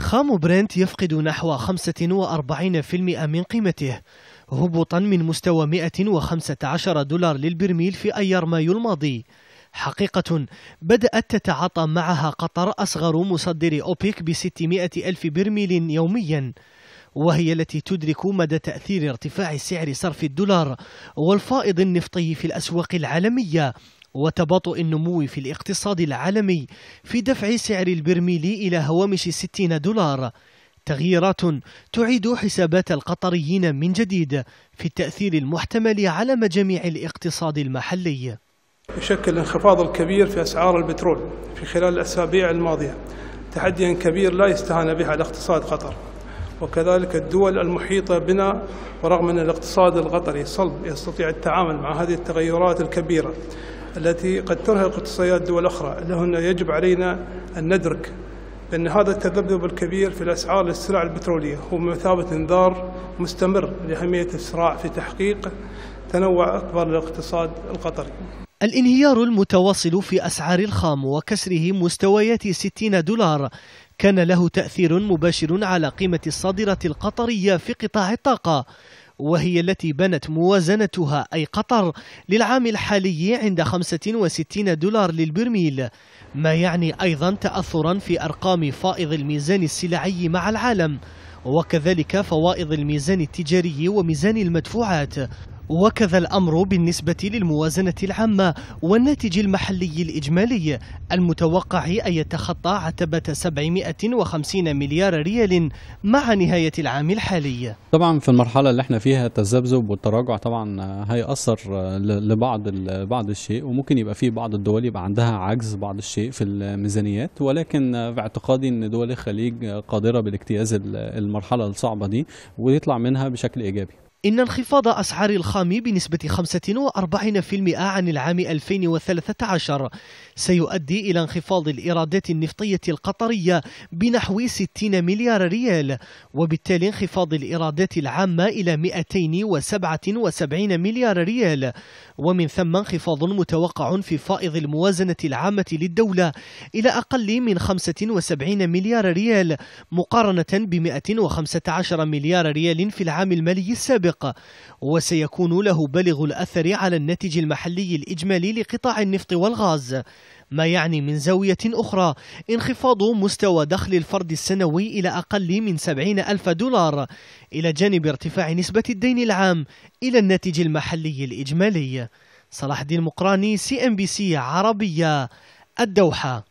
خام برنت يفقد نحو 45% من قيمته هبوطا من مستوى 115 دولار للبرميل في أيار مايو الماضي حقيقة بدأت تتعاطى معها قطر أصغر مصدر أوبيك ب 600 ألف برميل يوميا وهي التي تدرك مدى تأثير ارتفاع سعر صرف الدولار والفائض النفطي في الأسواق العالمية وتباطؤ النمو في الاقتصاد العالمي في دفع سعر البرميل إلى هوامش 60 دولار تغييرات تعيد حسابات القطريين من جديد في التأثير المحتمل على مجاميع الاقتصاد المحلي يشكل الانخفاض الكبير في أسعار البترول في خلال الأسابيع الماضية تحديا كبير لا يستهان به على اقتصاد قطر وكذلك الدول المحيطة بنا ورغم أن الاقتصاد القطري صلب يستطيع التعامل مع هذه التغيرات الكبيرة التي قد ترهق اقتصاديات دول أخرى لهن يجب علينا أن ندرك بأن هذا التذبذب الكبير في الأسعار للسلع البترولية هو بمثابة إنذار مستمر لأهمية الصراع في تحقيق تنوع أكبر للاقتصاد القطري الانهيار المتواصل في أسعار الخام وكسره مستويات 60 دولار كان له تأثير مباشر على قيمة الصادرة القطرية في قطاع الطاقة وهي التي بنت موازنتها أي قطر للعام الحالي عند 65 دولار للبرميل ما يعني أيضا تأثرا في أرقام فائض الميزان السلعي مع العالم وكذلك فوائض الميزان التجاري وميزان المدفوعات وكذا الأمر بالنسبة للموازنة العامة والناتج المحلي الإجمالي المتوقع أن يتخطى عتبة 750 مليار ريال مع نهاية العام الحالي طبعا في المرحلة اللي احنا فيها التذبذب والتراجع طبعا هيأثر لبعض بعض الشيء وممكن يبقى في بعض الدول يبقى عندها عجز بعض الشيء في الميزانيات ولكن في اعتقادي ان دول الخليج قادرة بالاجتياز المرحلة الصعبة دي ويطلع منها بشكل إيجابي إن انخفاض أسعار الخام بنسبة 45% عن العام 2013 سيؤدي إلى انخفاض الإيرادات النفطية القطرية بنحو 60 مليار ريال وبالتالي انخفاض الإيرادات العامة إلى 277 مليار ريال ومن ثم انخفاض متوقع في فائض الموازنة العامة للدولة إلى أقل من 75 مليار ريال مقارنة ب 115 مليار ريال في العام المالي السابق السابق وسيكون له بالغ الأثر على الناتج المحلي الإجمالي لقطاع النفط والغاز ما يعني من زاوية أخرى انخفاض مستوى دخل الفرد السنوي إلى أقل من 70 ألف دولار إلى جانب ارتفاع نسبة الدين العام إلى الناتج المحلي الإجمالي صلاح الدين مقراني سي ام بي سي عربية الدوحة